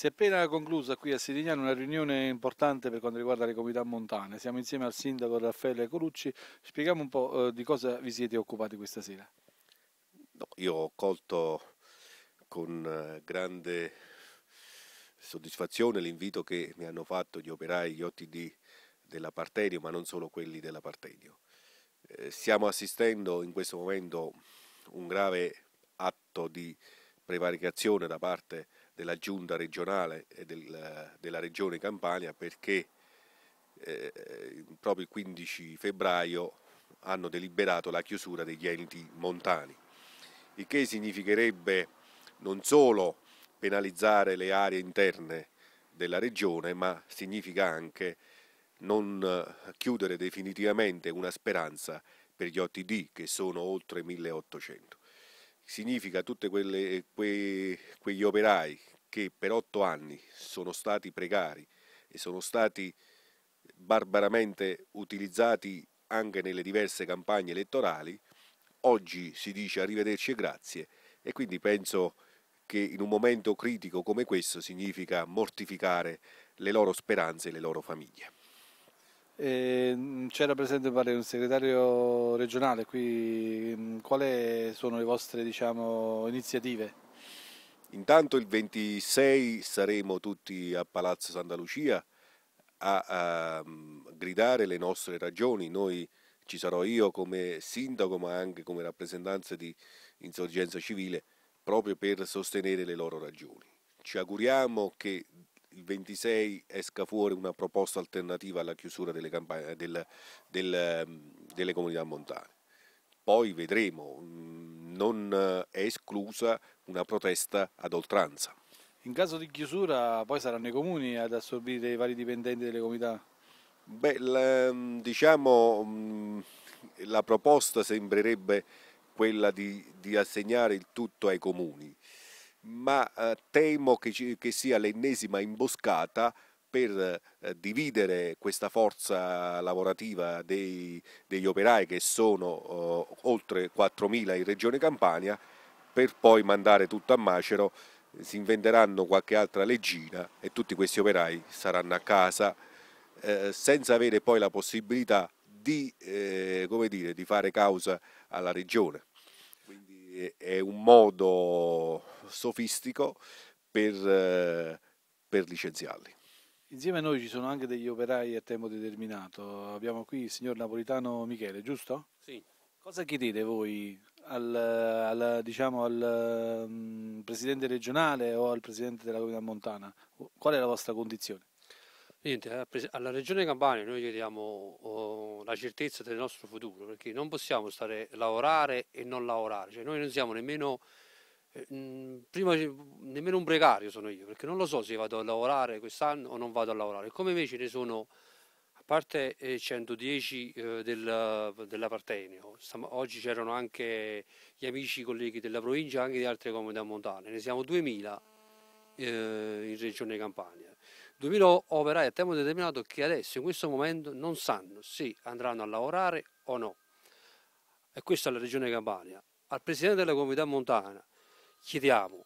Si è appena conclusa qui a Sirignano una riunione importante per quanto riguarda le comunità montane. Siamo insieme al sindaco Raffaele Colucci. Spieghiamo un po' eh, di cosa vi siete occupati questa sera. No, io ho colto con eh, grande soddisfazione l'invito che mi hanno fatto gli operai, gli OTD della Partenio, ma non solo quelli della Partenio. Eh, stiamo assistendo in questo momento un grave atto di prevaricazione da parte della giunta regionale e del, della regione Campania perché eh, proprio il 15 febbraio hanno deliberato la chiusura degli enti montani, il che significherebbe non solo penalizzare le aree interne della regione, ma significa anche non eh, chiudere definitivamente una speranza per gli OTD che sono oltre 1800 significa tutti que, quegli operai che per otto anni sono stati precari e sono stati barbaramente utilizzati anche nelle diverse campagne elettorali, oggi si dice arrivederci e grazie e quindi penso che in un momento critico come questo significa mortificare le loro speranze e le loro famiglie. Ehm, c'era presente pare, un segretario regionale qui, mm, quali sono le vostre diciamo, iniziative? Intanto il 26 saremo tutti a Palazzo Santa Lucia a, a mm, gridare le nostre ragioni, noi ci sarò io come sindaco ma anche come rappresentante di insorgenza civile proprio per sostenere le loro ragioni. Ci auguriamo che il 26 esca fuori una proposta alternativa alla chiusura delle, campagne, eh, del, del, ehm, delle comunità montane. Poi vedremo, mm, non è esclusa una protesta ad oltranza. In caso di chiusura poi saranno i comuni ad assorbire i vari dipendenti delle comunità? Beh, la, mm, diciamo mm, la proposta sembrerebbe quella di, di assegnare il tutto ai comuni ma eh, temo che, ci, che sia l'ennesima imboscata per eh, dividere questa forza lavorativa dei, degli operai che sono eh, oltre 4.000 in Regione Campania per poi mandare tutto a macero, si inventeranno qualche altra leggina e tutti questi operai saranno a casa eh, senza avere poi la possibilità di, eh, dire, di fare causa alla Regione è un modo sofistico per, per licenziarli. Insieme a noi ci sono anche degli operai a tempo determinato. Abbiamo qui il signor Napolitano Michele, giusto? Sì. Cosa chiedete voi al, al, diciamo, al um, presidente regionale o al presidente della comunità montana? Qual è la vostra condizione? Niente, alla Regione Campania noi chiediamo oh, la certezza del nostro futuro, perché non possiamo stare a lavorare e non lavorare, cioè, noi non siamo nemmeno, eh, prima, nemmeno un precario sono io, perché non lo so se vado a lavorare quest'anno o non vado a lavorare, come invece ne sono, a parte 110 eh, eh, del, dell'Apartenio, oggi c'erano anche gli amici, colleghi della provincia, anche di altre comunità montane, ne siamo 2000 eh, in Regione Campania 2000 operai a tempo determinato che adesso in questo momento non sanno se andranno a lavorare o no. E questa è la regione Campania. Al presidente della comunità montana chiediamo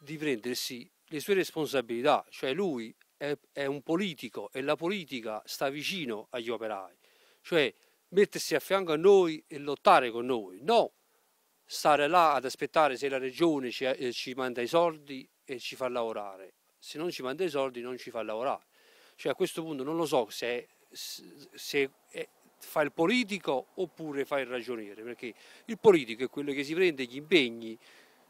di prendersi le sue responsabilità, cioè lui è, è un politico e la politica sta vicino agli operai, cioè mettersi a fianco a noi e lottare con noi, no stare là ad aspettare se la regione ci, eh, ci manda i soldi e ci fa lavorare se non ci manda i soldi non ci fa lavorare. Cioè a questo punto non lo so se, se è, fa il politico oppure fa il ragioniere, perché il politico è quello che si prende gli impegni,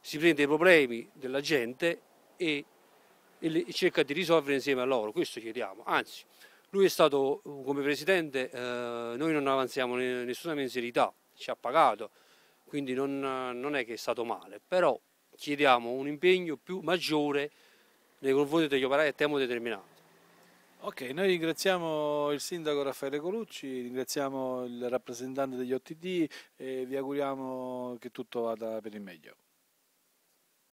si prende i problemi della gente e, e, le, e cerca di risolvere insieme a loro, questo chiediamo. Anzi, lui è stato come presidente, eh, noi non avanziamo nessuna mensilità, ci ha pagato, quindi non, non, è che è stato male, però chiediamo un impegno più maggiore nei confronti degli operai a tempo determinato. Ok, noi ringraziamo il sindaco Raffaele Colucci, ringraziamo il rappresentante degli OTD e vi auguriamo che tutto vada per il meglio.